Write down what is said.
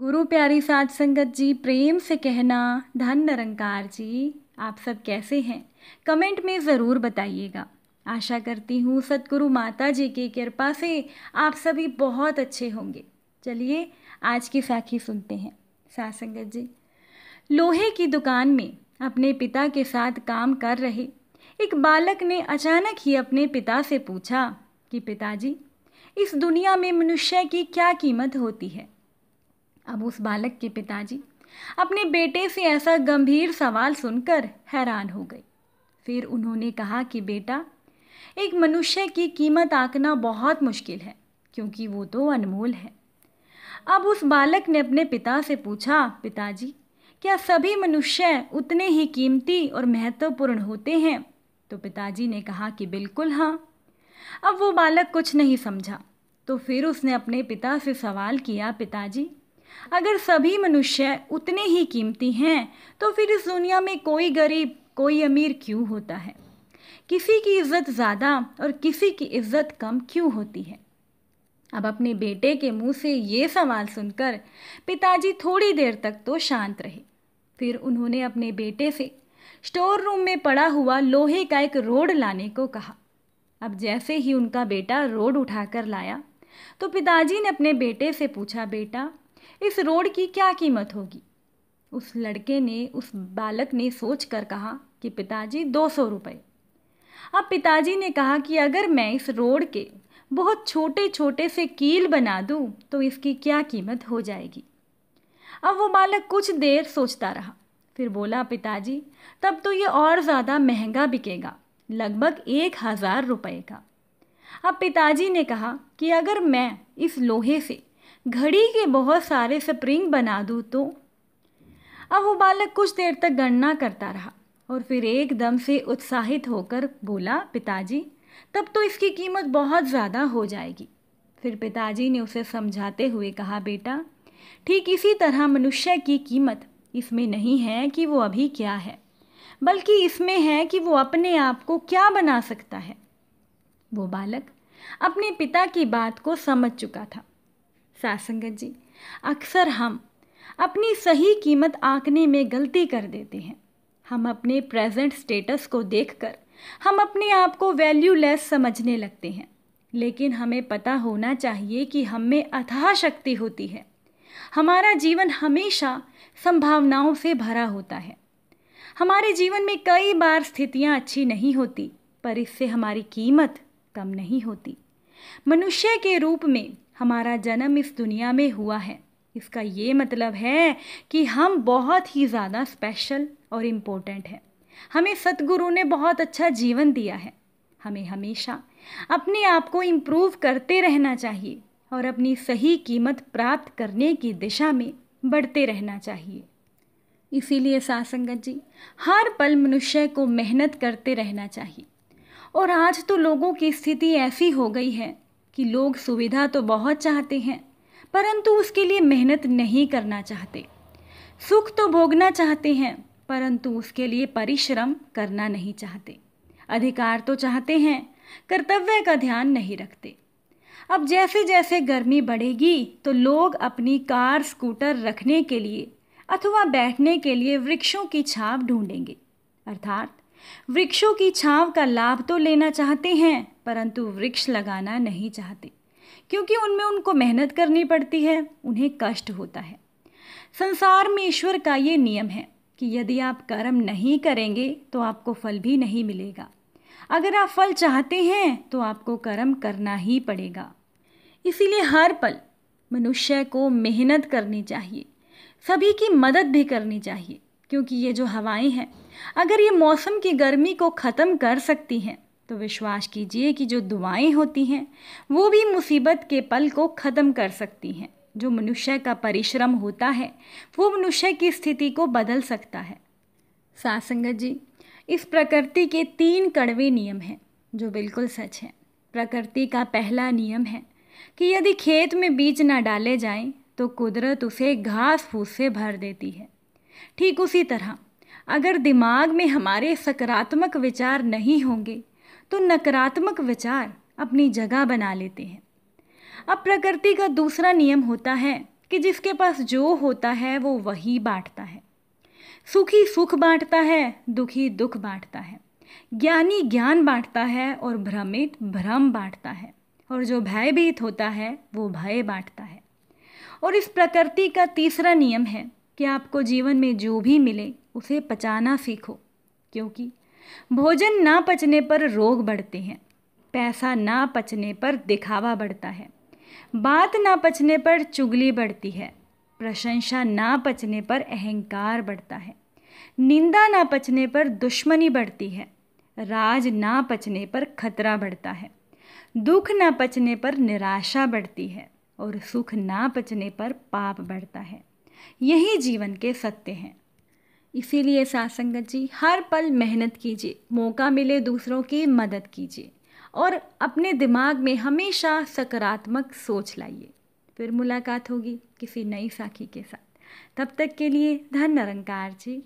गुरु प्यारी साध संगत जी प्रेम से कहना धन निरंकार जी आप सब कैसे हैं कमेंट में ज़रूर बताइएगा आशा करती हूँ सतगुरु माता जी की कृपा से आप सभी बहुत अच्छे होंगे चलिए आज की साखी सुनते हैं साध संगत जी लोहे की दुकान में अपने पिता के साथ काम कर रहे एक बालक ने अचानक ही अपने पिता से पूछा कि पिताजी इस दुनिया में मनुष्य की क्या कीमत होती है अब उस बालक के पिताजी अपने बेटे से ऐसा गंभीर सवाल सुनकर हैरान हो गए फिर उन्होंने कहा कि बेटा एक मनुष्य की कीमत आंकना बहुत मुश्किल है क्योंकि वो तो अनमोल है अब उस बालक ने अपने पिता से पूछा पिताजी क्या सभी मनुष्य उतने ही कीमती और महत्वपूर्ण होते हैं तो पिताजी ने कहा कि बिल्कुल हाँ अब वो बालक कुछ नहीं समझा तो फिर उसने अपने पिता से सवाल किया पिताजी अगर सभी मनुष्य उतने ही कीमती हैं तो फिर इस दुनिया में कोई गरीब कोई अमीर क्यों होता है किसी की इज्जत ज़्यादा और किसी की इज्जत कम क्यों होती है अब अपने बेटे के मुंह से ये सवाल सुनकर पिताजी थोड़ी देर तक तो शांत रहे फिर उन्होंने अपने बेटे से स्टोर रूम में पड़ा हुआ लोहे का एक रोड लाने को कहा अब जैसे ही उनका बेटा रोड उठाकर लाया तो पिताजी ने अपने बेटे से पूछा बेटा इस रोड की क्या कीमत होगी उस लड़के ने उस बालक ने सोच कर कहा कि पिताजी दो सौ रुपये अब पिताजी ने कहा कि अगर मैं इस रोड के बहुत छोटे छोटे से कील बना दूं तो इसकी क्या कीमत हो जाएगी अब वो बालक कुछ देर सोचता रहा फिर बोला पिताजी तब तो ये और ज़्यादा महंगा बिकेगा लगभग एक हज़ार रुपये का अब पिताजी ने कहा कि अगर मैं इस लोहे से घड़ी के बहुत सारे स्प्रिंग बना दूँ तो अब वो बालक कुछ देर तक गणना करता रहा और फिर एकदम से उत्साहित होकर बोला पिताजी तब तो इसकी कीमत बहुत ज़्यादा हो जाएगी फिर पिताजी ने उसे समझाते हुए कहा बेटा ठीक इसी तरह मनुष्य की कीमत इसमें नहीं है कि वो अभी क्या है बल्कि इसमें है कि वो अपने आप को क्या बना सकता है वो बालक अपने पिता की बात को समझ चुका था सासंगत जी अक्सर हम अपनी सही कीमत आंकने में गलती कर देते हैं हम अपने प्रेजेंट स्टेटस को देखकर हम अपने आप को वैल्यू लेस समझने लगते हैं लेकिन हमें पता होना चाहिए कि हम में अथाह शक्ति होती है हमारा जीवन हमेशा संभावनाओं से भरा होता है हमारे जीवन में कई बार स्थितियाँ अच्छी नहीं होती पर इससे हमारी कीमत कम नहीं होती मनुष्य के रूप में हमारा जन्म इस दुनिया में हुआ है इसका ये मतलब है कि हम बहुत ही ज़्यादा स्पेशल और इम्पोर्टेंट हैं हमें सतगुरु ने बहुत अच्छा जीवन दिया है हमें हमेशा अपने आप को इम्प्रूव करते रहना चाहिए और अपनी सही कीमत प्राप्त करने की दिशा में बढ़ते रहना चाहिए इसीलिए सासंगत जी हर पल मनुष्य को मेहनत करते रहना चाहिए और आज तो लोगों की स्थिति ऐसी हो गई है कि लोग सुविधा तो बहुत चाहते हैं परंतु उसके लिए मेहनत नहीं करना चाहते सुख तो भोगना चाहते हैं परंतु उसके लिए परिश्रम करना नहीं चाहते अधिकार तो चाहते हैं कर्तव्य का ध्यान नहीं रखते अब जैसे जैसे गर्मी बढ़ेगी तो लोग अपनी कार स्कूटर रखने के लिए अथवा बैठने के लिए वृक्षों की छाप ढूंढेंगे अर्थात वृक्षों की छाव का लाभ तो लेना चाहते हैं परंतु वृक्ष लगाना नहीं चाहते क्योंकि उनमें उनको मेहनत करनी पड़ती है उन्हें कष्ट होता है संसार में ईश्वर का ये नियम है कि यदि आप कर्म नहीं करेंगे तो आपको फल भी नहीं मिलेगा अगर आप फल चाहते हैं तो आपको कर्म करना ही पड़ेगा इसीलिए हर पल मनुष्य को मेहनत करनी चाहिए सभी की मदद भी करनी चाहिए क्योंकि ये जो हवाएं हैं अगर ये मौसम की गर्मी को ख़त्म कर सकती हैं तो विश्वास कीजिए कि जो दुआएं होती हैं वो भी मुसीबत के पल को ख़त्म कर सकती हैं जो मनुष्य का परिश्रम होता है वो मनुष्य की स्थिति को बदल सकता है सात संगत जी इस प्रकृति के तीन कड़वे नियम हैं जो बिल्कुल सच हैं प्रकृति का पहला नियम है कि यदि खेत में बीज ना डाले जाएं तो कुदरत उसे घास फूस से भर देती है ठीक उसी तरह अगर दिमाग में हमारे सकारात्मक विचार नहीं होंगे तो नकारात्मक विचार अपनी जगह बना लेते हैं अब प्रकृति का दूसरा नियम होता है कि जिसके पास जो होता है वो वही बांटता है सुखी सुख बांटता है दुखी दुख बांटता है ज्ञानी ज्ञान बांटता है और भ्रमित भ्रम बांटता है और जो भयभीत होता है वो भय बांटता है और इस प्रकृति का तीसरा नियम है कि आपको जीवन में जो भी मिले उसे पचाना सीखो क्योंकि भोजन ना पचने पर रोग बढ़ते हैं पैसा ना पचने पर दिखावा बढ़ता है बात ना पचने पर चुगली बढ़ती है प्रशंसा ना पचने पर अहंकार बढ़ता है निंदा ना पचने पर दुश्मनी बढ़ती है राज ना पचने पर खतरा बढ़ता है दुख ना पचने पर निराशा बढ़ती है और सुख ना पचने पर पाप बढ़ता है यही जीवन के सत्य हैं इसीलिए साथ संगत जी हर पल मेहनत कीजिए मौका मिले दूसरों की मदद कीजिए और अपने दिमाग में हमेशा सकारात्मक सोच लाइए फिर मुलाकात होगी किसी नई साखी के साथ तब तक के लिए धन निरंकार जी